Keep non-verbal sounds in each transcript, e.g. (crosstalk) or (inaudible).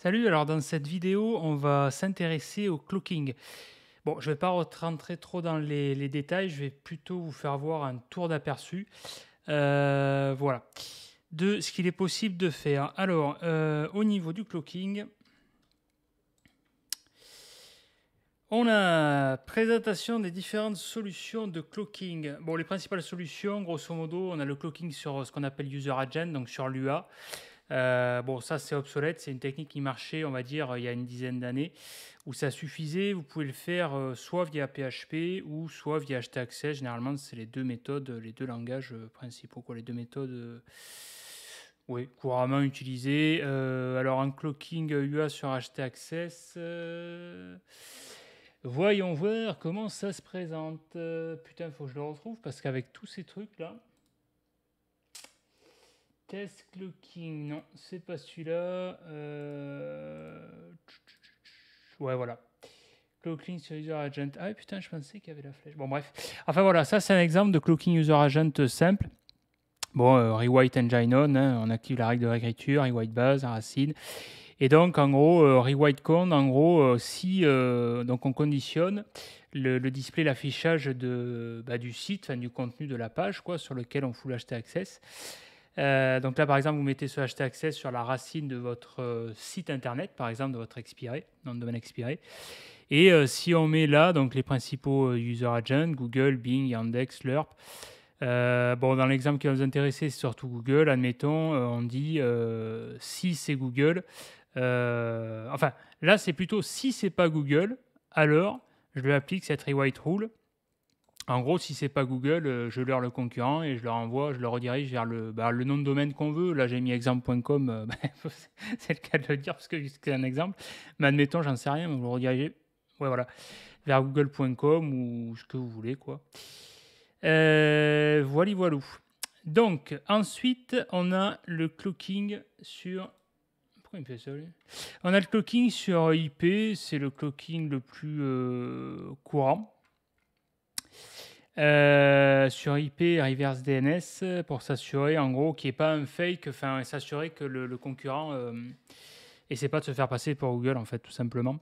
Salut, alors dans cette vidéo, on va s'intéresser au cloaking. Bon, je ne vais pas rentrer trop dans les, détails, je vais plutôt vous faire voir un tour d'aperçu. Euh, voilà. De ce qu'il est possible de faire. Alors, euh, au niveau du cloaking, On a présentation des différentes solutions de cloaking. Bon, les principales solutions, grosso modo, on a le cloaking sur ce qu'on appelle User Agent, donc sur l'UA. Euh, bon, ça c'est obsolète, c'est une technique qui marchait, on va dire, il y a une dizaine d'années, où ça suffisait. Vous pouvez le faire euh, soit via PHP ou soit via Access, Généralement, c'est les deux méthodes, les deux langages euh, principaux, les deux méthodes. Oui, couramment utilisées alors un clocking UA sur htaccess. Access Voyons voir comment ça se présente. putain, faut que je le retrouve parce qu'avec tous ces trucs là. Test cloaking... non, c'est pas celui-là. Euh, ouais, voilà. Cloaking sur User Agent. Ah putain, je pensais qu'il y avait la flèche. Bon, bref. Enfin voilà, ça c'est un exemple de cloaking User Agent simple. Bon, euh, rewrite engine on, hein, on active la règle de réécriture, rewrite base, racine. Et donc, en gros, euh, rewrite con, en gros, si donc on conditionne le, display, l'affichage bah, du site, du contenu de la page quoi, sur lequel on fout l'acheter access euh, donc là, par exemple, vous mettez ce hashtag access sur la racine de votre euh, site internet, par exemple, de votre expiré, dans le domaine expiré. Et euh, si on met là donc les principaux user agents, Google, Bing, Yandex, Lerp. bon, dans l'exemple qui va nous intéresser, c'est surtout Google. Admettons, on dit si c'est Google. enfin, là, c'est plutôt si c'est pas Google, alors je lui applique cette rewrite rule en gros, si c'est pas Google, euh, je leur le concurrent et je leur envoie, je leur redirige vers le, bah, nom de domaine qu'on veut. Là, j'ai mis exemple.com, euh, (laughs) bah, c'est le cas de le dire parce que c'est un exemple. Mais admettons, j'en sais rien, mais vous le redirigez ouais, voilà, vers google.com ou ce que vous voulez. quoi. Euh, voilà, Donc, ensuite, on a le clocking sur. Pourquoi il fait ça On a le clocking sur IP, c'est le clocking le plus courant. Euh, sur IP Reverse DNS pour s'assurer en gros qu'il n'y ait pas un fake, enfin s'assurer que le, concurrent et euh, essaie pas de se faire passer pour Google en fait tout simplement.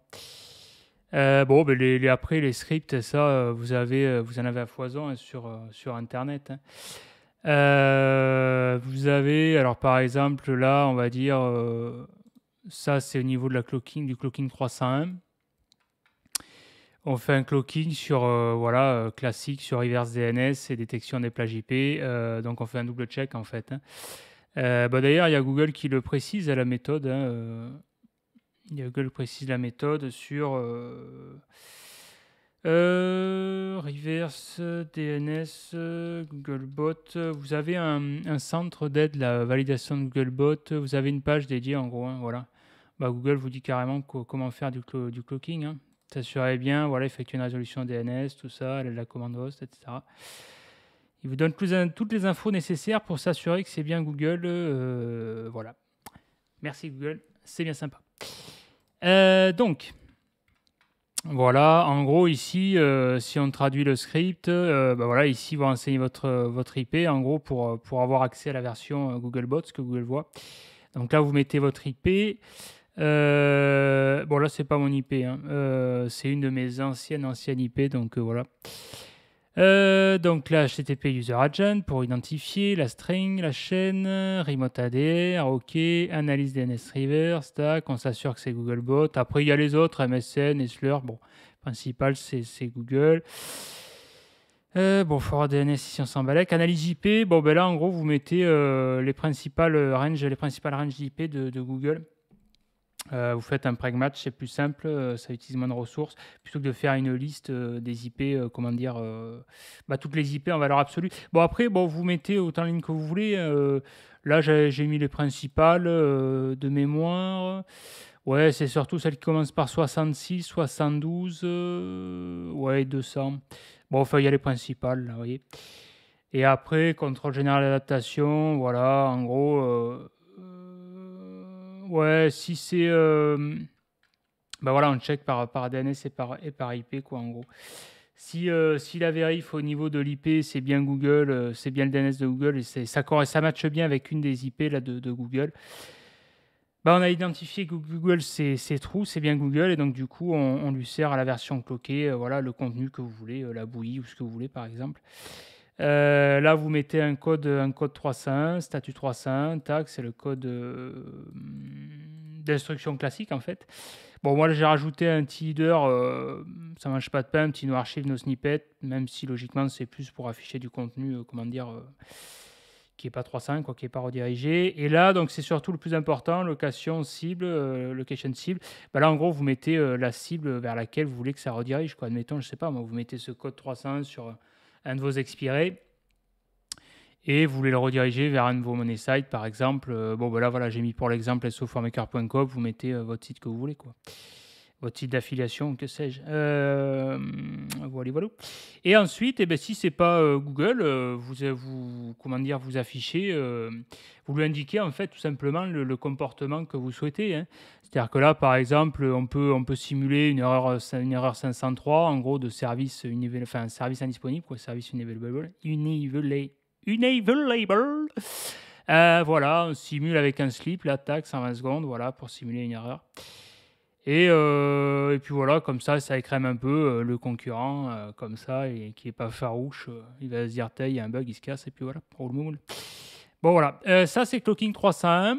Euh, bon, ben, les, après les scripts, ça vous avez, vous en avez à foison hein, sur sur internet. Hein. vous avez, alors par exemple là, on va dire, ça c'est au niveau de la clocking du clocking 301. On fait un clocking sur euh, voilà euh, classique sur reverse DNS et détection des plages IP. Euh, donc on fait un double check en fait. Hein. Bah, d'ailleurs, il y a Google qui le précise à la méthode. Hein, il Google précise la méthode sur reverse DNS Googlebot. Vous avez un, centre d'aide la validation de Googlebot. Vous avez une page dédiée en gros. Hein, voilà. Bah, Google vous dit carrément comment faire du, cloaking. S'assurer bien, voilà, effectuer une résolution DNS, tout ça, la commande host, etc. Il vous donne toutes les infos nécessaires pour s'assurer que c'est bien Google. Euh, voilà. Merci Google, c'est bien sympa. Euh, donc, voilà, en gros ici, euh, si on traduit le script, bah voilà, ici vous renseignez votre, votre IP en gros pour, pour avoir accès à la version Googlebot, ce que Google voit. Donc là, vous mettez votre IP. Euh, bon, là, c'est pas mon IP. Hein. Euh, c'est une de mes anciennes, anciennes IP. Donc, euh, voilà. donc là, HTTP User Agent pour identifier la string, la chaîne, remote ADR, OK, analyse DNS River, stack, on s'assure que c'est Googlebot. Après, il y a les autres, MSN, Slur. Bon, principal, c'est Google. Euh, bon, Fora DNS, si on s'emballe, Analyse IP, bon, ben là, en gros, vous mettez les principales ranges, les principales IP de Google. Euh, vous faites un pragmatch, c'est plus simple, euh, ça utilise moins de ressources, plutôt que de faire une liste euh, des IP, comment dire, bah, toutes les IP en valeur absolue. Bon, après, bon, vous mettez autant de lignes que vous voulez. là, j'ai mis les principales de mémoire. Ouais, c'est surtout celles qui commencent par 66, 72, ouais, 200. Bon, enfin, il y a les principales, là, vous voyez. Et après, contrôle général d'adaptation, voilà, en gros, Ouais, si c'est. Euh, bah voilà, on check par, par DNS et par, et par IP, quoi, en gros. Si, euh, si la vérif au niveau de l'IP, c'est bien Google, euh, c'est bien le DNS de Google, et ça, match ça bien avec une des IP là, de, Google, bah, on a identifié que Google c'est trou c'est bien Google, et donc du coup, on, lui sert à la version cloquée, voilà, le contenu que vous voulez, la bouillie ou ce que vous voulez, par exemple. Euh, là, vous mettez un code, un code 301, statut 301, tac, c'est le code euh, d'instruction classique en fait. Bon, moi j'ai rajouté un petit leader, euh, ça ça mange pas de pain, un petit no archive, no snippet, même si logiquement c'est plus pour afficher du contenu, comment dire, qui est pas 301, quoi, qui est pas redirigé. Et là, donc c'est surtout le plus important, location cible, location cible. Bah là, en gros, vous mettez la cible vers laquelle vous voulez que ça redirige. Quoi. Admettons, je sais pas, moi, vous mettez ce code 301 sur un de vos expirés et vous voulez le rediriger vers un de vos money sites, par exemple. Euh, bon, ben là, voilà, j'ai mis pour l'exemple soformaker.com, vous mettez euh, votre site que vous voulez. quoi votre site d'affiliation, que sais-je. Euh, voilà, Et ensuite, eh ben, si ce n'est pas euh, Google, euh, vous, vous, comment dire, vous affichez, vous lui indiquez en fait tout simplement le, comportement que vous souhaitez. Hein. C'est-à-dire que là, par exemple, on peut, on peut simuler une erreur, une erreur 503, en gros, de service, service indisponible, quoi, service unavailable, unavailable, voilà, on simule avec un slip, la taxe en secondes, voilà, pour simuler une erreur. Euh, et, puis voilà, comme ça, ça écrème un peu euh, le concurrent, euh, comme ça, et qui n'est pas farouche. il va se dire, il y a un bug, il se casse, et puis voilà, pour le moule. Bon, voilà. ça, c'est Clocking 301.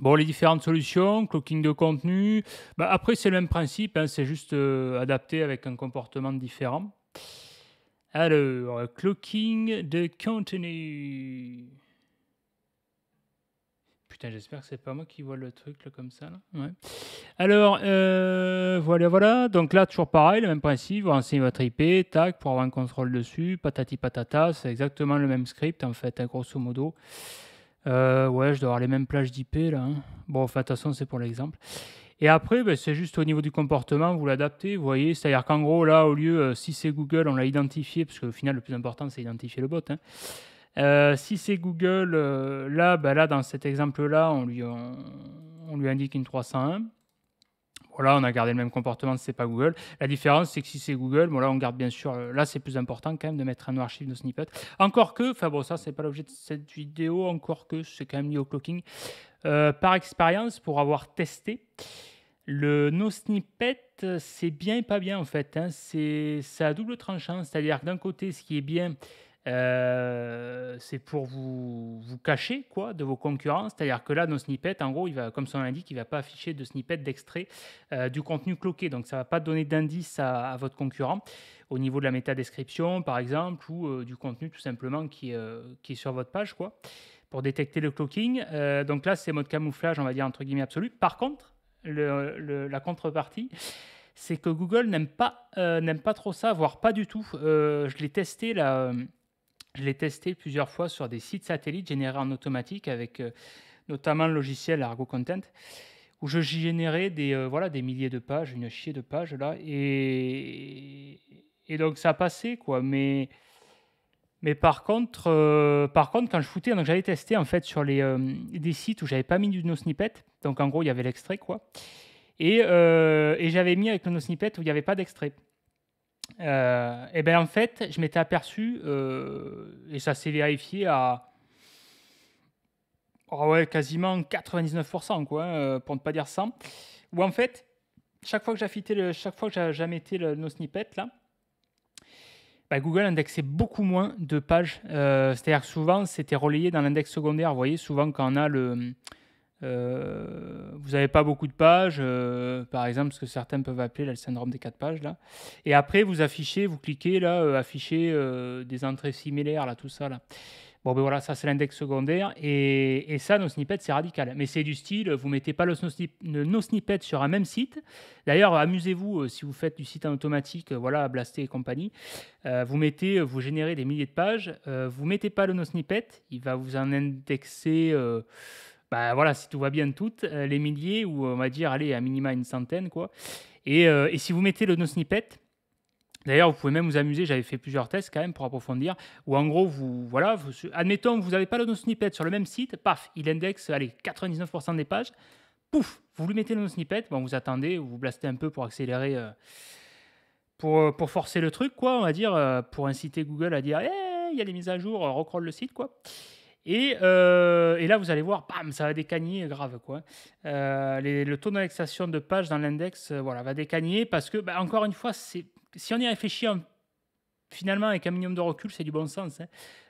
Bon, les différentes solutions, clocking de contenu. Bah, après, c'est le même principe, hein, c'est juste adapté avec un comportement différent. Alors, clocking de contenu. Putain, j'espère que c'est pas moi qui vois le truc comme ça. Alors, euh, voilà, voilà. Donc là, toujours pareil, le même principe. Vous renseignez votre IP, tac, pour avoir un contrôle dessus, patati patata. C'est exactement le même script en fait, hein, grosso modo. Euh, ouais, je dois avoir les mêmes plages d'IP là. Hein. Bon, enfin, de toute façon, c'est pour l'exemple. Et après, ben, c'est juste au niveau du comportement, vous l'adaptez, vous voyez. C'est-à-dire qu'en gros, là, au lieu, euh, si c'est Google, on l'a identifié, parce qu'au final, le plus important, c'est identifier le bot. Hein. Euh, si c'est Google, euh, là, bah là, dans cet exemple-là, on lui, on, lui indique une 301. Voilà, on a gardé le même comportement ce c'est pas Google. La différence, c'est que si c'est Google, bon là, on garde bien sûr. Euh, là, c'est plus important quand même de mettre un noir archive no snippet. Encore que, enfin bon, ça, c'est pas l'objet de cette vidéo. Encore que, c'est quand même lié au clocking. par expérience, pour avoir testé, le no snippet, c'est bien et pas bien en fait. Hein. C'est à double tranchant, c'est-à-dire d'un côté, ce qui est bien, euh, c'est pour vous, vous cacher quoi de vos concurrents. C'est-à-dire que là, nos snippets, en gros, il va, comme son l'indique, il ne va pas afficher de snippet d'extrait euh, du contenu cloqué. Donc, ça ne va pas donner d'indice à, votre concurrent au niveau de la métadescription, par exemple, ou euh, du contenu tout simplement qui, qui est sur votre page quoi, pour détecter le cloaking. donc là, c'est mode camouflage, on va dire, entre guillemets, absolu. Par contre, la contrepartie, c'est que Google n'aime pas, n'aime pas trop ça, voire pas du tout. je l'ai testé là je l'ai testé plusieurs fois sur des sites satellites générés en automatique avec euh, notamment le logiciel Argo Content où je générais des, euh, voilà, des milliers de pages, une chier de pages là et, et donc ça passait quoi mais mais par contre euh, par contre quand je foutais donc j'avais testé en fait sur les des sites où j'avais pas mis du nos snippets. donc en gros il y avait l'extrait quoi et, et j'avais mis avec le no snippet où il n'y avait pas d'extrait euh, et bien en fait, je m'étais aperçu, euh, et ça s'est vérifié à oh ouais, quasiment 99%, quoi, euh, pour ne pas dire 100, où en fait, chaque fois que j'affitais le, chaque fois que j'amettais nos snippets, là, bah, Google indexait beaucoup moins de pages. C'est-à-dire souvent, c'était relayé dans l'index secondaire. Vous voyez, souvent, quand on a le, euh, vous n'avez pas beaucoup de pages, euh, par exemple, ce que certains peuvent appeler le syndrome des 4 pages. Là. Et après, vous affichez, vous cliquez, là, euh, afficher des entrées similaires, là, tout ça. Là. Bon, ben voilà, ça, c'est l'index secondaire. Et, ça, nos snippets, c'est radical. Mais c'est du style, vous mettez pas nos snippets sur un même site. D'ailleurs, amusez-vous si vous faites du site en automatique, voilà, blaster et compagnie. vous mettez, vous générez des milliers de pages. vous mettez pas le nos snippet, il va vous en indexer. Bah, voilà, si tout va bien, toutes euh, les milliers, ou on va dire, allez, à minima une centaine, quoi. Et, euh, si vous mettez le no snippet, D'ailleurs, vous pouvez même vous amuser, j'avais fait plusieurs tests quand même pour approfondir, ou en gros, vous, voilà, admettons que vous n'avez pas le no snippet sur le même site, paf, il indexe, allez, 99% des pages, pouf, vous lui mettez le no snippet, bon, vous attendez, vous blastez un peu pour accélérer, euh, pour, forcer le truc, quoi, on va dire, pour inciter Google à dire, hé, eh, il y a des mises à jour, recrolle le site, quoi. Euh, et, là, vous allez voir, bam, ça va décagner grave. Quoi. Euh, le taux d'indexation de page dans l'index euh, voilà, va décagner parce que, bah, encore une fois, si on y réfléchit un finalement, avec un minimum de recul, c'est du bon sens. Hein.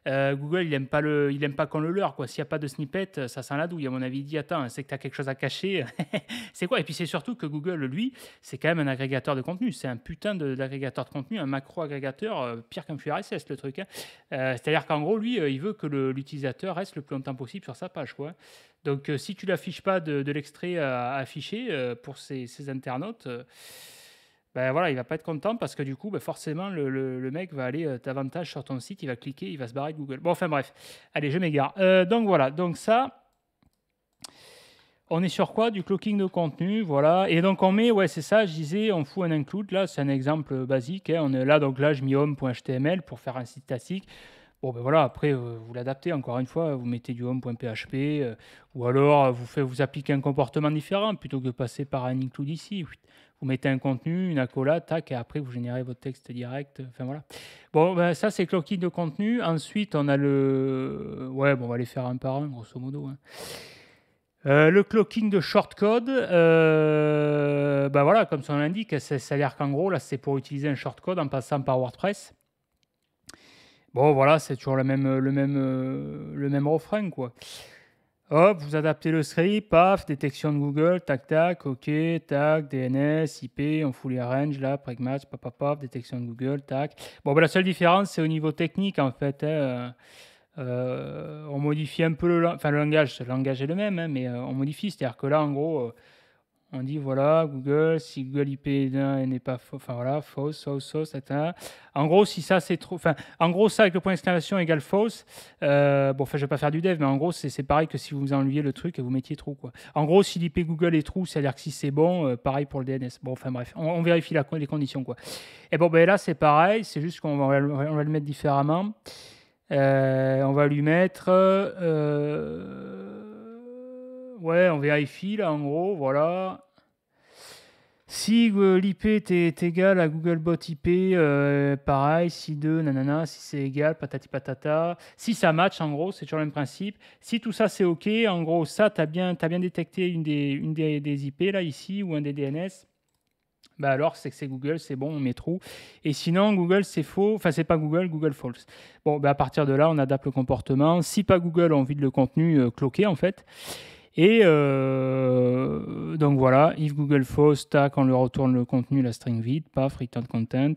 Euh, Google, il n'aime pas, le, il pas qu'on le leurre. S'il n'y a pas de snippet, ça sent la douille. À mon avis, il dit Attends, c'est que tu as quelque chose à cacher. (laughs) c'est quoi Et puis, c'est surtout que Google, lui, c'est quand même un agrégateur de contenu. C'est un putain d'agrégateur de, contenu, un macro-agrégateur, euh, pire qu'un flux RSS, le truc. Hein. Euh, c'est-à-dire qu'en gros, lui, il veut que l'utilisateur reste le plus longtemps possible sur sa page. Quoi. Donc, si tu l'affiches pas de, l'extrait à afficher pour ses, ses internautes, ben voilà, il va pas être content parce que du coup, ben forcément, le, le, mec va aller davantage euh, sur ton site, il va cliquer, il va se barrer de Google. Bon, enfin bref, allez, je m'égare. Euh, donc voilà, donc ça, on est sur quoi Du cloaking de contenu, voilà. Et donc on met, ouais, c'est ça, je disais, on fout un include, là, c'est un exemple euh, basique. Hein. On est là, donc là, je mets home.html pour faire un site classique. Bon, ben voilà, après, euh, vous l'adaptez, encore une fois, vous mettez du home.php, ou alors vous, fait, vous appliquez un comportement différent, plutôt que de passer par un include ici vous mettez un contenu, une accolade, tac, et après vous générez votre texte direct. Enfin voilà. Bon, ben, ça c'est cloaking de contenu. Ensuite, on a le. Ouais, bon, on va les faire un par un, grosso modo. Hein. Euh, le clocking de shortcode, euh, ben voilà, comme ça, on l'indique, Ça a dire qu'en gros, là, c'est pour utiliser un shortcode en passant par WordPress. Bon, voilà, c'est toujours le même, le même, euh, le même refrain, quoi. Hop, vous adaptez le script, paf, détection de Google, tac, tac, ok, tac, DNS, IP, on fout les range là, pragmat, paf, paf, détection de Google, tac. Bon, ben, la seule différence, c'est au niveau technique en fait. Hein, euh, euh, on modifie un peu le, enfin, le langage, le langage est le même, hein, mais euh, on modifie, c'est-à-dire que là, en gros, on dit voilà, Google, si Google IP n'est pas faux, enfin voilà, fausse, fausse, fausse, etc. En gros, si ça c'est trop, enfin, en gros, ça avec le point d'exclamation égale fausse, euh, bon, enfin, je vais pas faire du dev, mais en gros, c'est pareil que si vous enleviez le truc et vous mettiez trou, quoi. En gros, si l'IP Google est trou, c'est-à-dire que si c'est bon, euh, pareil pour le DNS. Bon, enfin, bref, on, vérifie la, les conditions, quoi. Et bon, ben là, c'est pareil, c'est juste qu'on va, on va le mettre différemment. Euh, on va lui mettre ouais, on vérifie là en gros, voilà. Si euh, l'IP est, égal à Googlebot IP, euh, pareil, si 2, nanana, si c'est égal, patati patata. Si ça match, en gros, c'est toujours le même principe. Si tout ça c'est OK, en gros, ça, tu as bien, bien détecté une, des, une des, IP là, ici, ou un des DNS. Bah alors, c'est que c'est Google, c'est bon, on met trou. Et sinon, Google, c'est faux. Enfin, c'est pas Google, Google false. Bon, bah, à partir de là, on adapte le comportement. Si pas Google, on vide le contenu euh, cloqué, en fait. Et euh, donc voilà, if Google false, tac, on lui retourne le contenu, la string vide, paf, return content.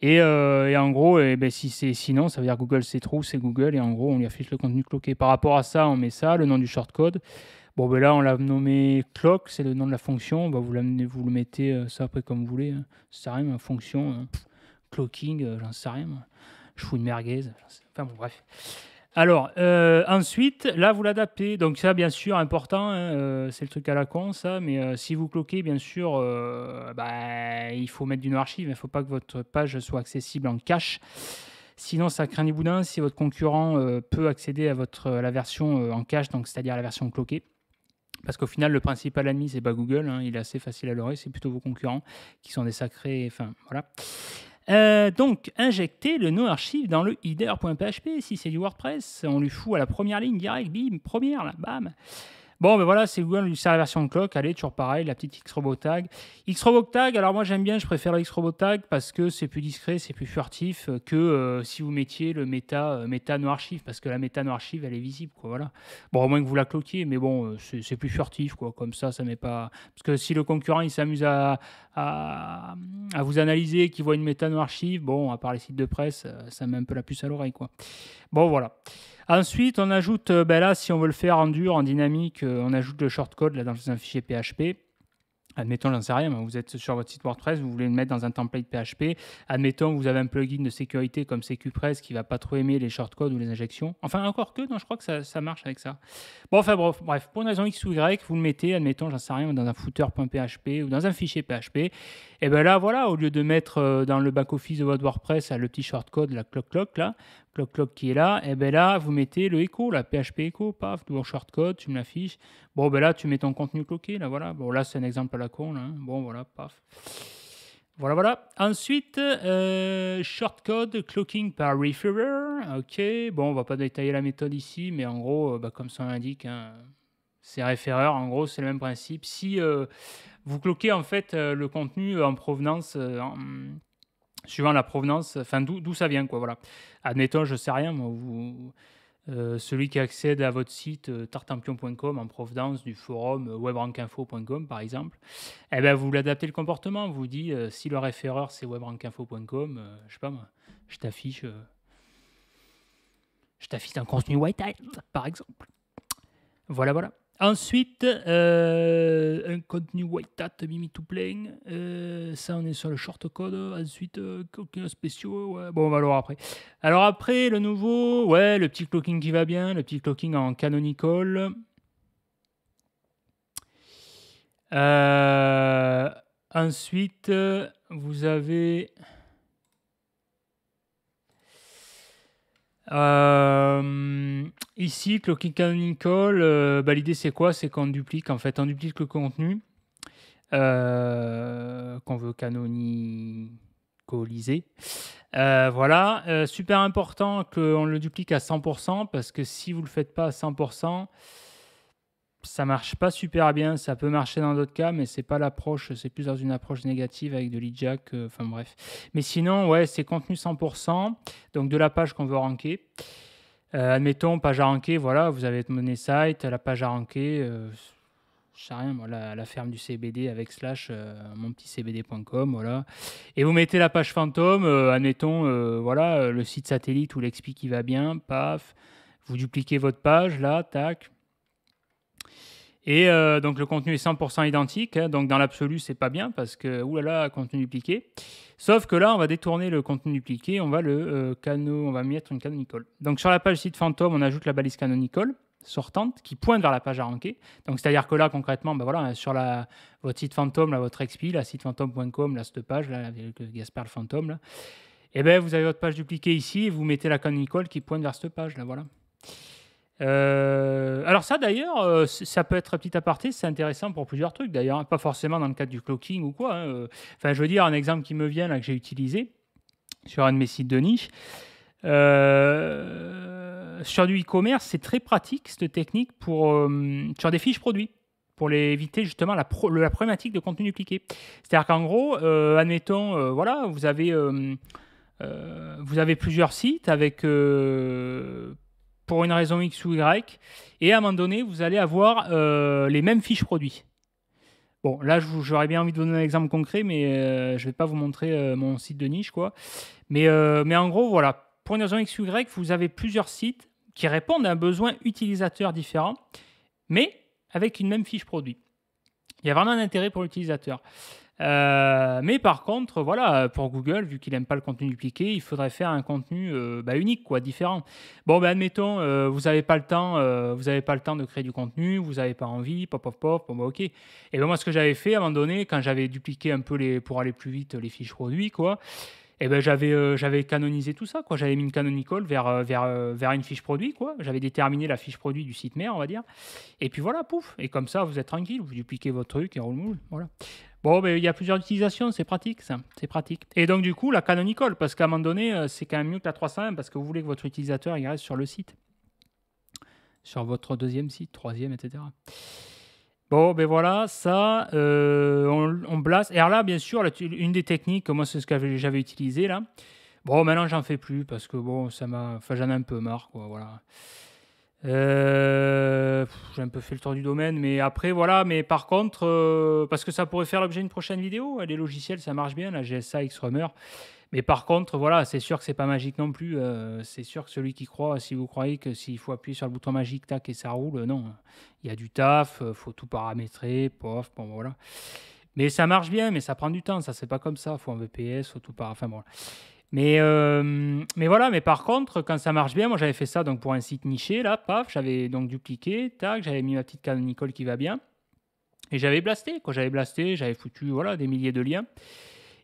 Et, euh, et en gros, et eh ben, si c'est sinon, ça veut dire Google c'est true, c'est Google, et en gros, on lui affiche le contenu cloqué. Par rapport à ça, on met ça, le nom du shortcode. Bon, ben là, on l'a nommé clock, c'est le nom de la fonction. Bah, vous, vous le mettez euh, ça après comme vous voulez. Hein. Ça rien, ma fonction, hein. clocking, j'en sais rien. Je fous une merguez. Enfin bon, bref. Alors, euh, ensuite, là, vous l'adaptez. Donc, ça, bien sûr, important. Hein, euh, c'est le truc à la con, ça. Mais euh, si vous cloquez, bien sûr, ben, il faut mettre du archive. Il ne faut pas que votre page soit accessible en cache. Sinon, ça craint du boudin. si votre concurrent peut accéder à, votre, la version en cache, donc c'est-à-dire la version cloquée. Parce qu'au final, le principal ennemi, c'est pas Google. Hein. il est assez facile à leurrer. C'est plutôt vos concurrents qui sont des sacrés. Enfin, voilà. Euh, donc, injecter le no archive dans le header.php si c'est du WordPress. On lui fout à la première ligne direct, bim, première, là, bam. Bon, ben voilà, c'est Google lui sert la version de Allez, toujours pareil, la petite x Tag. x Tag, alors moi j'aime bien, je préfère lx x Tag parce que c'est plus discret, c'est plus furtif que euh, si vous mettiez le méta, euh, no archive parce que la méta no archive elle est visible, quoi, voilà. Bon, au moins que vous la cloquiez, mais bon, euh, c'est plus furtif, quoi, comme ça, ça n'est pas. Parce que si le concurrent il s'amuse à, à, vous analyser, qu'il voit une méta no archive, bon, à part les sites de presse, ça met un peu la puce à l'oreille, quoi. Bon, voilà. Ensuite, on ajoute, euh, ben là, si on veut le faire en dur, en dynamique, euh, on ajoute le shortcode là, dans un fichier PHP. Admettons, j'en sais rien, vous êtes sur votre site WordPress, vous voulez le mettre dans un template PHP. Admettons, vous avez un plugin de sécurité comme CQPress qui ne va pas trop aimer les shortcodes ou les injections. Enfin, encore que, non, je crois que ça, marche avec ça. Bon, enfin bref, bref, pour une raison X ou Y, vous le mettez, admettons, j'en sais rien, dans un footer.php ou dans un fichier PHP. Et bien là, voilà, au lieu de mettre euh, dans le back-office de votre WordPress le petit shortcode, la clock-clock, là, clock-clock qui est là, et bien là, vous mettez le écho, la PHP écho, paf, toujours shortcode, tu me l'affiches. Bon, ben là, tu mets ton contenu cloqué, là, voilà. Bon, là, c'est un exemple à la con, là. Hein. Bon, voilà, paf. Voilà, voilà. Ensuite, euh, shortcode clocking par referrer. Ok, bon, on va pas détailler la méthode ici, mais en gros, euh, bah, comme ça l'indique, hein, c'est referrer, En gros, c'est le même principe. Si vous cloquez en fait euh, le contenu euh, en provenance. Euh, suivant la provenance, enfin d'où ça vient, quoi, voilà. Admettons, je sais rien, vous, celui qui accède à votre site tartampion.com en provenance du forum webrankinfo.com par exemple, eh ben, vous l'adaptez le comportement, vous dites si le référeur c'est webrankinfo.com, je sais pas moi, je t'affiche je t'affiche un contenu white hat, par exemple. Voilà, voilà. Ensuite, euh, un contenu white hat, mimi to plain. Euh, ça, on est sur le short code. Ensuite, euh, spécial Bon, on va voir après. Alors, après, le nouveau, ouais, le petit clocking qui va bien, le petit clocking en canonical. Euh, ensuite, vous avez. Euh, ici, Clocking Canonical, euh, bah, l'idée c'est quoi C'est qu'on duplique, en fait, on duplique le contenu euh, qu'on veut canonicaliser. voilà, super important qu'on le duplique à 100% parce que si vous ne le faites pas à 100%, ça marche pas super bien, ça peut marcher dans d'autres cas, mais c'est pas l'approche, c'est plus dans une approche négative avec de l'e-jack, euh, enfin bref. Mais sinon, ouais, c'est contenu 100%, donc de la page qu'on veut ranker. Euh, admettons, page à ranker, voilà, vous avez money site, la page à ranker, Je euh, je sais rien, voilà, la ferme du CBD avec slash mon petit CBD.com, voilà. Et vous mettez la page fantôme, admettons, voilà, le site satellite ou l'explique qui va bien, paf, vous dupliquez votre page, là, tac et euh, donc le contenu est 100% identique, hein. donc dans l'absolu c'est pas bien parce que oulala contenu dupliqué. Sauf que là on va détourner le contenu dupliqué, on va le euh, cano, on va mettre une canonicole. Donc sur la page site fantôme on ajoute la balise canonicole sortante qui pointe vers la page à ranker. Donc c'est-à-dire que là concrètement, ben voilà, hein, sur la, votre site fantôme, votre expi, la site fantôme.com, là cette page, là, avec euh, Gaspard le fantôme, là, et eh ben vous avez votre page dupliquée ici et vous mettez la canonicole qui pointe vers cette page là, voilà. Euh, alors ça d'ailleurs, euh, ça peut être un petit aparté, c'est intéressant pour plusieurs trucs d'ailleurs, hein, pas forcément dans le cadre du cloaking ou quoi. Hein, euh, enfin, je veux dire un exemple qui me vient là que j'ai utilisé sur un de mes sites de niche. sur du e-commerce, c'est très pratique cette technique pour sur des fiches produits pour éviter justement la, problématique de contenu dupliqué. C'est-à-dire qu'en gros, admettons, voilà, vous avez vous avez plusieurs sites avec pour une raison X ou Y. Et à un moment donné, vous allez avoir euh, les mêmes fiches produits. Bon, là, j'aurais bien envie de vous donner un exemple concret, mais euh, je vais pas vous montrer euh, mon site de niche. quoi. Mais, mais en gros, voilà, pour une raison X ou Y, vous avez plusieurs sites qui répondent à un besoin utilisateur différent, mais avec une même fiche produit. Il y a vraiment un intérêt pour l'utilisateur. Euh, mais par contre, voilà, pour Google, vu qu'il n'aime pas le contenu dupliqué, il faudrait faire un contenu euh, bah, unique, quoi, différent. Bon, ben admettons, euh, vous n'avez pas le temps, vous avez pas le temps de créer du contenu, vous n'avez pas envie, pop, pop, pop, bon, bah, ok. Et ben, moi, ce que j'avais fait à un moment donné, quand j'avais dupliqué un peu les, pour aller plus vite les fiches produits, quoi. Et eh ben j'avais j'avais canonisé tout ça quoi j'avais mis une canonical vers vers vers une fiche produit quoi j'avais déterminé la fiche produit du site mère on va dire et puis voilà pouf et comme ça vous êtes tranquille vous dupliquez votre truc et roule moule voilà Bon, il y a plusieurs utilisations, c'est pratique ça, c'est pratique. Et donc du coup, la canonical, parce qu'à un moment donné, euh, c'est quand même mieux que la 301, parce que vous voulez que votre utilisateur il reste sur le site, sur votre deuxième site, troisième, etc. Bon, ben voilà, ça, euh, on, on Et alors là, bien sûr, une des techniques, moi c'est ce que j'avais utilisé là. Bon, maintenant j'en fais plus, parce que bon, ça m'a, enfin j'en ai un peu marre, quoi, voilà. Euh, j'ai un peu fait le tour du domaine, mais après, voilà. Mais par contre, euh, parce que ça pourrait faire l'objet d'une prochaine vidéo, les logiciels, ça marche bien, la GSA, x Mais par contre, voilà, c'est sûr que c'est pas magique non plus. Euh, c'est sûr que celui qui croit, si vous croyez que s'il faut appuyer sur le bouton magique, tac, et ça roule, non. Il y a du taf, faut tout paramétrer, pof, bon, voilà. Mais ça marche bien, mais ça prend du temps, ça, c'est pas comme ça. Faut un VPS, faut tout paramétrer. Enfin, bon. Voilà. Mais, euh, mais voilà, mais par contre, quand ça marche bien, moi j'avais fait ça donc pour un site niché, là, paf, j'avais donc dupliqué, tac, j'avais mis ma petite Nicole qui va bien. Et j'avais blasté, quand j'avais blasté, j'avais foutu voilà, des milliers de liens.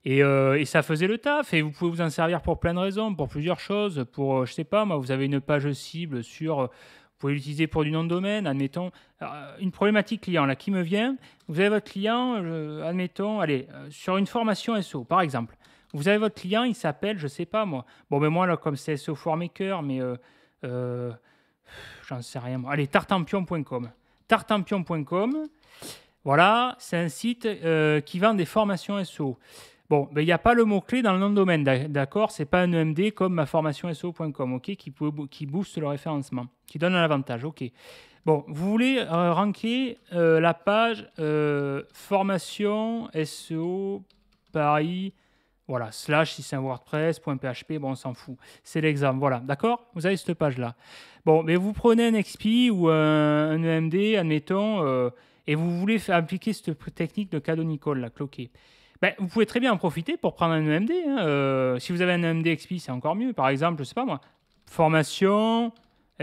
Et, euh, et, ça faisait le taf. Et vous pouvez vous en servir pour plein de raisons, pour plusieurs choses. Pour, euh, je sais pas, moi, vous avez une page cible sur. Vous pouvez l'utiliser pour du nom de domaine, admettons. Une problématique client, là, qui me vient. Vous avez votre client, admettons, allez, sur une formation SEO, par exemple. Vous avez votre client, il s'appelle, je sais pas moi. Bon, mais ben, moi, là, comme SEO formaker, mais euh, euh, j'en sais rien. Allez, tartampion.com. Tartampion.com, voilà, c'est un site euh, qui vend des formations SEO. Bon, ben, il n'y a pas le mot-clé dans le nom de domaine, d'accord C'est pas un EMD comme ma formation SEO.com, ok qui, booste le référencement, qui donne un avantage, ok. Bon, vous voulez euh, ranker euh, la page formation SEO Paris voilà, slash si c'est un WordPress, .php, bon, on s'en fout. C'est l'exemple, voilà, d'accord Vous avez cette page-là. Bon, mais vous prenez un XP ou un, EMD, admettons, euh, et vous voulez appliquer cette technique de canonical, la cloquer. Ben, vous pouvez très bien en profiter pour prendre un EMD. Hein, euh, si vous avez un EMD XP, c'est encore mieux. Par exemple, je sais pas moi, formation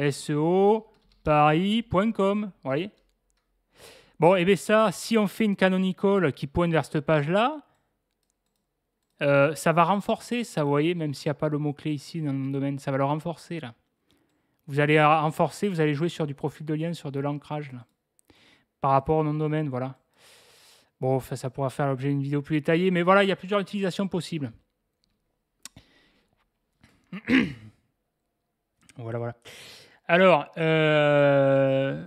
SEO paris.com, voyez Bon, et eh bien ça, si on fait une canonical qui pointe vers cette page-là, euh, ça va renforcer, ça, vous voyez, même s'il n'y a pas le mot-clé ici dans le domaine, ça va le renforcer, là. Vous allez renforcer, vous allez jouer sur du profil de lien, sur de l'ancrage, là. Par rapport au nom de domaine, voilà. Bon, ça, pourra faire l'objet d'une vidéo plus détaillée, mais voilà, il y a plusieurs utilisations possibles. (coughs) voilà, voilà. Alors, euh,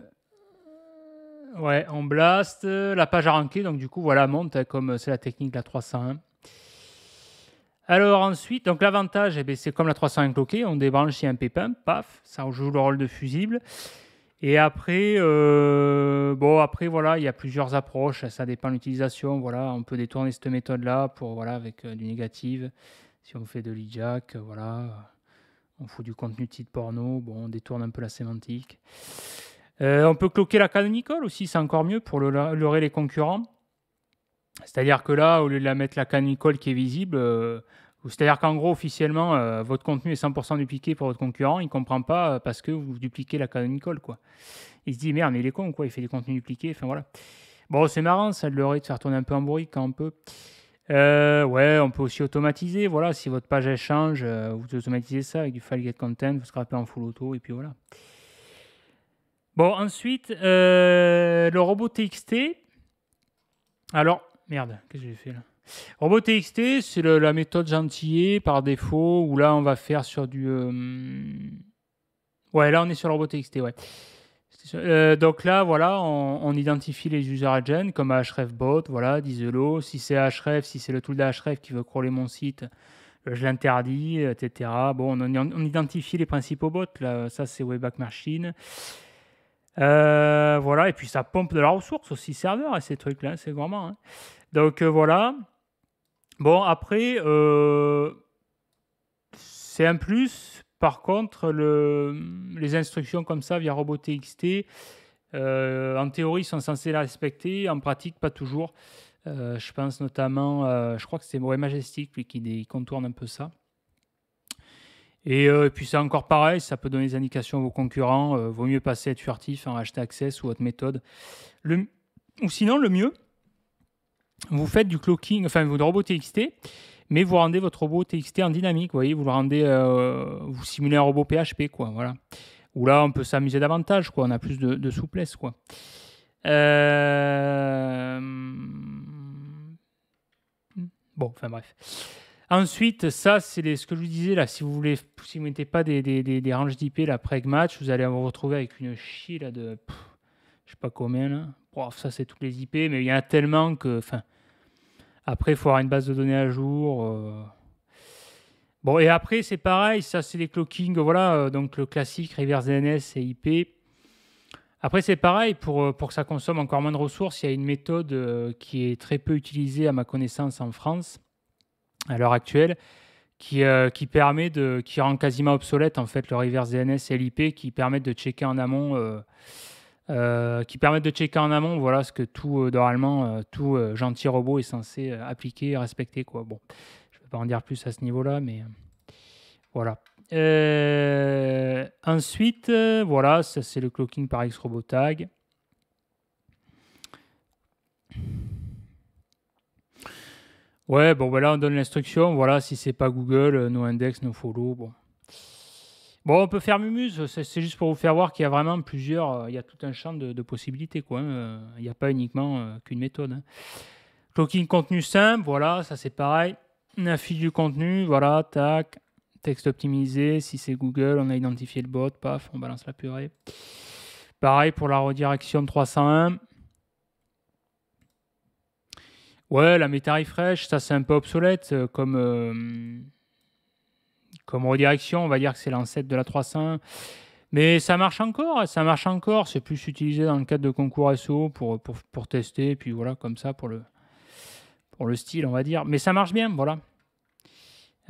ouais, on blast, la page à ranker, donc du coup, voilà, monte, hein, comme euh, c'est la technique, la 301. Alors ensuite, donc l'avantage, eh ben, c'est comme la 300 cloquée, on débranche un pépin, paf, ça joue le rôle de fusible. Et après, euh, bon, après voilà, il y a plusieurs approches, ça dépend de l'utilisation. Voilà, on peut détourner cette méthode-là pour voilà avec euh, du négatif. Si on fait de le euh, voilà, on fout du contenu type porno, bon, on détourne un peu la sémantique. on peut cloquer la canonical aussi, c'est encore mieux pour leurrer les concurrents. C'est-à-dire que là, au lieu de la mettre la canicole qui est visible, euh, c'est-à-dire qu'en gros, officiellement, euh, votre contenu est 100% dupliqué pour votre concurrent, il ne comprend pas euh, parce que vous dupliquez la canicole. Quoi. Il se dit, merde, mais il est con, quoi, il fait des contenus dupliqués. Enfin, voilà. Bon, c'est marrant, ça l'air de faire tourner un peu en bruit quand on peut. ouais, on peut aussi automatiser. Voilà, si votre page change, vous automatisez ça avec du file get content, vous scrapez en full auto, et puis voilà. Bon, ensuite, le robot TXT. Alors, Merde, qu'est-ce que j'ai fait là RobotTXT, c'est la méthode gentillée par défaut, où là on va faire sur du... Euh, ouais, là on est sur RobotTXT, ouais. Euh, donc là, voilà, on, identifie les user agents comme hrefbot, voilà, diselo. Si c'est href, si c'est le tool d'href qui veut crawler mon site, euh, je l'interdis, etc. Bon, on, identifie les principaux bots. Là, ça, c'est Webback Machine. voilà, et puis ça pompe de la ressource aussi serveur et ces trucs-là, c'est vraiment. Hein. Donc euh, voilà. Bon, après, euh, c'est un plus. Par contre, les instructions comme ça via RobotTXT, euh, en théorie, sont censés la respecter, en pratique, pas toujours. je pense notamment, je crois que c'est ouais, Majestic lui, qui contourne un peu ça. Et, puis c'est encore pareil, ça peut donner des indications à vos concurrents. vaut mieux passer à être furtif en hein, access ou autre méthode. ou sinon, le mieux, vous faites du cloaking, enfin, vous de robot TXT, mais vous rendez votre robot TXT en dynamique. Vous voyez, vous le rendez, euh, vous simulez un robot PHP, quoi. Voilà. Où là, on peut s'amuser davantage, quoi. On a plus de, souplesse, quoi. Euh, bon, enfin bref. Ensuite, ça, c'est ce que je vous disais là. Si vous voulez, mettez pas des, ranges d'IP la preg match, vous allez vous retrouver avec une chie là de je sais pas combien là. ça c'est toutes les IP, mais il y en a tellement que, enfin, après il faut avoir une base de données à jour. Euh. Bon et après c'est pareil, ça c'est les clockings, voilà, euh, donc le classique reverse DNS et IP. Après c'est pareil pour euh, pour que ça consomme encore moins de ressources, il y a une méthode qui est très peu utilisée à ma connaissance en France à l'heure actuelle. Qui, permet de qui rend quasiment obsolète en fait le reverse DNS et l'IP qui permettent de checker en amont euh, qui permettent de checker en amont voilà ce que tout normalement euh, euh, tout gentil robot est censé appliquer respecter quoi bon je vais pas en dire plus à ce niveau là mais voilà ensuite voilà ça c'est le clocking par tag Ouais, bon, voilà, ben on donne l'instruction. Voilà, si c'est pas Google, nos index, nos follow. Bon, Bon, on peut faire Mumuse, c'est juste pour vous faire voir qu'il y a vraiment plusieurs, euh, il y a tout un champ de, possibilités. Quoi, hein. euh, Il n'y a pas uniquement euh, qu'une méthode. Hein. Clocking contenu simple, voilà, ça c'est pareil. La du contenu, voilà, tac, texte optimisé. Si c'est Google, on a identifié le bot, paf, on balance la purée. Pareil pour la redirection 301. Ouais, la méta refresh, ça c'est un peu obsolète, comme comme redirection, on va dire que c'est l'ancêtre de la 300. Mais ça marche encore, ça marche encore. C'est plus utilisé dans le cadre de concours so pour, pour, pour, tester, puis voilà, comme ça, pour le, pour le style, on va dire. Mais ça marche bien, voilà.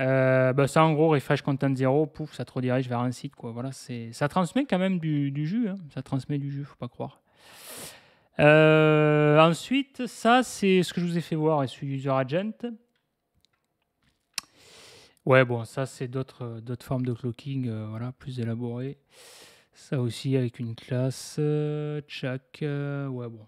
Euh, bah ça, en gros, refresh content zéro, pouf, ça te redirige vers un site, quoi. Voilà, c'est, ça transmet quand même du, du jus, hein. ça transmet du jus, faut pas croire. Euh, ensuite, ça, c'est ce que je vous ai fait voir, celui User Agent. Ouais, bon, ça, c'est d'autres euh, formes de clocking euh, voilà, plus élaborées. Ça aussi avec une classe. Euh, euh ouais, bon,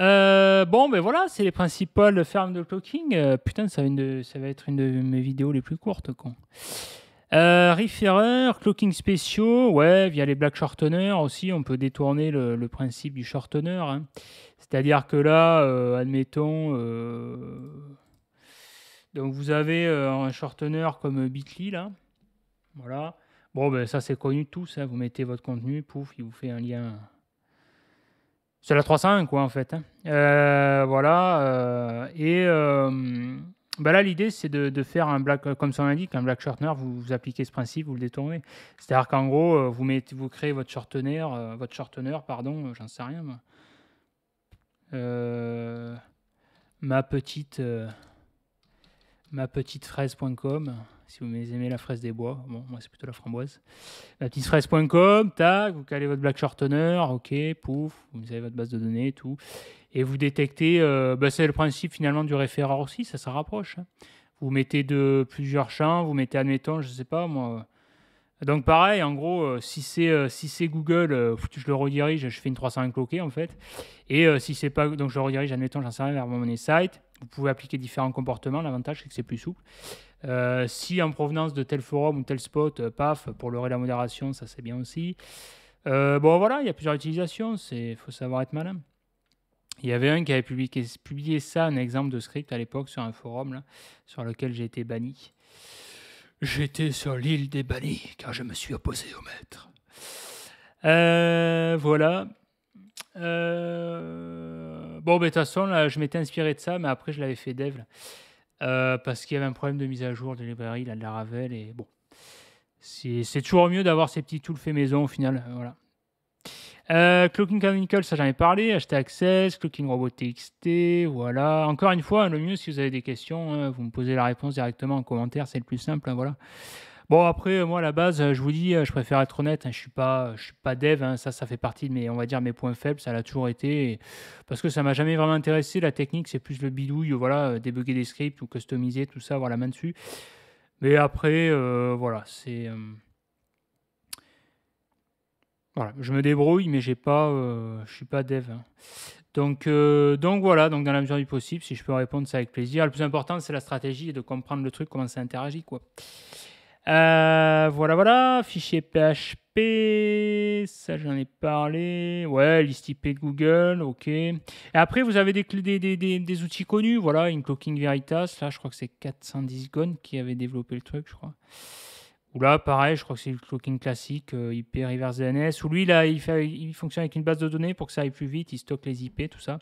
voilà. bon, ben voilà, c'est les principales fermes de clocking. putain, ça va, être une de mes vidéos les plus courtes, con. Euh, referrer, clocking spéciaux, ouais, via les black shorteners aussi, on peut détourner le, principe du shortener. Hein. C'est-à-dire que là, admettons, donc vous avez euh, un shortener comme euh, Bitly là. Voilà. Bon, ben, ça c'est connu de tous. Hein. Vous mettez votre contenu, pouf, il vous fait un lien. C'est la 301 quoi en fait. Hein. Euh, voilà. et ben, là l'idée c'est de, faire un black, comme ça ça l'indique, un black shortener. Vous, appliquez ce principe, vous le détournez. C'est-à-dire qu'en gros vous mettez, vous créez votre shortener, votre shortener, pardon, j'en sais rien. ma petite mapetitefraise.com si vous aimez la fraise des bois. Bon, moi, c'est plutôt la framboise. La petite fraise.com, tac, vous calez votre Black Shortener, ok, pouf, vous avez votre base de données et tout. Et vous détectez, euh, bah, c'est le principe finalement du référent aussi, ça se rapproche. Hein. Vous mettez de plusieurs champs, vous mettez, admettons, je sais pas moi. Euh. Donc pareil, en gros, euh, si c'est si c'est Google, je le redirige, je fais une 301 cloquée en fait. Et si c'est pas, donc je le redirige, admettons, j'en sais rien vers mon site vous pouvez appliquer différents comportements. L'avantage, c'est que c'est plus souple. Euh, si en provenance de tel forum ou tel spot, euh, paf, pour leurrer la modération, ça c'est bien aussi. Euh, bon voilà, il y a plusieurs utilisations, il faut savoir être malin. Il y avait un qui avait publié, ça, un exemple de script à l'époque sur un forum sur lequel j'ai été banni. J'étais sur l'île des bannis car je me suis opposé au maître. voilà. Euh bon, ben, de toute façon, je m'étais inspiré de ça, mais après, je l'avais fait dev. Euh, parce qu'il y avait un problème de mise à jour de librairie, là, de la Ravel. Et bon, c'est toujours mieux d'avoir ces petits tools faits maison au final. Euh, voilà. Euh, Clocking Canonical, ça j'en ai parlé. HT Access, Clocking Robot TXT, voilà. Encore une fois, hein, le mieux, si vous avez des questions, hein, vous me posez la réponse directement en commentaire, c'est le plus simple. Hein, voilà. Bon, après, euh, moi, à la base, euh, je vous dis, euh, je préfère être honnête. Hein, je suis pas, suis pas dev. Hein, ça, ça fait partie de mes, on va dire, mes points faibles. Ça l'a toujours été. parce que ça m'a jamais vraiment intéressé. La technique, c'est plus le bidouille, voilà, débugger des scripts ou customiser, tout ça, avoir la main dessus. Mais après, voilà, c'est. Voilà, je me débrouille, mais j'ai pas, je suis pas dev. Hein. Donc, donc voilà, donc dans la mesure du possible, si je peux répondre, ça avec plaisir. Le plus important, c'est la stratégie et de comprendre le truc, comment ça interagit, quoi. Euh, voilà, voilà, fichier PHP, ça j'en ai parlé. Ouais, liste IP Google, ok. Et après, vous avez des, des, outils connus, voilà, Inclocking Veritas, là je crois que c'est 410 Gone qui avait développé le truc, je crois. Ou là, pareil, je crois que c'est le clocking classique, euh, IP reverse DNS, ou lui, là, il, il fonctionne avec une base de données pour que ça aille plus vite, il stocke les IP, tout ça.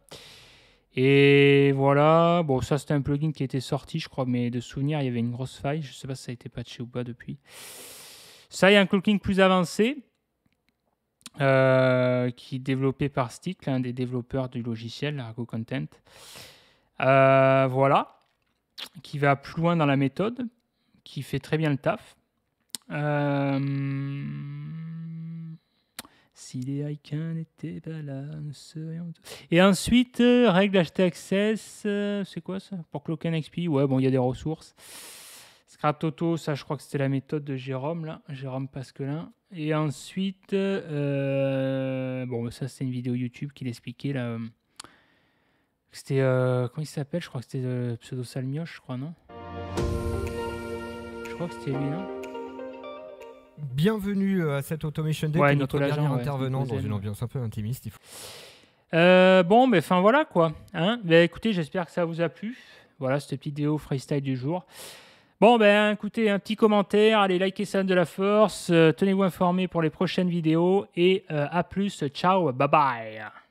Et voilà, bon, ça c'était un plugin qui était sorti, je crois, mais de souvenir, il y avait une grosse faille. Je ne sais pas si ça a été patché ou pas depuis. Ça, il y a un plugin plus avancé euh, qui est développé par Stick, l'un des développeurs du logiciel, Argo Content. Euh, voilà, qui va plus loin dans la méthode, qui fait très bien le taf. Euh, si les Haïkins n'étaient pas là, nous Et ensuite, euh, règle HTXS, Access, euh, c'est quoi ça Pour un XP Ouais, bon, il y a des ressources. Scrap Toto, ça, je crois que c'était la méthode de Jérôme, là, Jérôme Pasquelin. Et ensuite, euh, bon, ça, c'était une vidéo YouTube qui l'expliquait, là. C'était. comment il s'appelle Je crois que c'était Pseudo Salmioche, je crois, non Je crois que c'était lui, non Bienvenue euh, à cette Automation Day, notre dernier intervenant dans une ambiance un peu intimiste. Euh, bon, mais enfin voilà quoi. Hein ben, écoutez, j'espère que ça vous a plu. Voilà cette petite vidéo freestyle du jour. Bon, ben écoutez, un petit commentaire, allez liker ça de la force, euh, tenez-vous informé pour les prochaines vidéos et à plus, ciao, bye bye